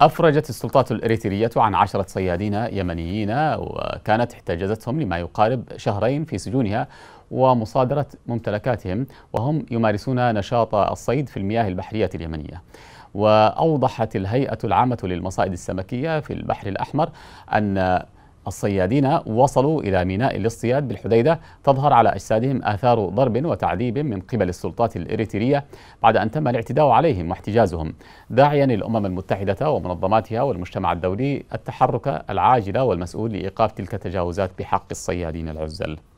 أفرجت السلطات الإريترية عن عشرة صيادين يمنيين وكانت احتجزتهم لما يقارب شهرين في سجونها ومصادرة ممتلكاتهم وهم يمارسون نشاط الصيد في المياه البحرية اليمنية وأوضحت الهيئة العامة للمصائد السمكية في البحر الأحمر أن الصيادين وصلوا إلى ميناء الاصطياد بالحديدة تظهر على أجسادهم آثار ضرب وتعذيب من قبل السلطات الإريترية بعد أن تم الاعتداء عليهم واحتجازهم داعيا الأمم المتحدة ومنظماتها والمجتمع الدولي التحرك العاجل والمسؤول لإيقاف تلك التجاوزات بحق الصيادين العزل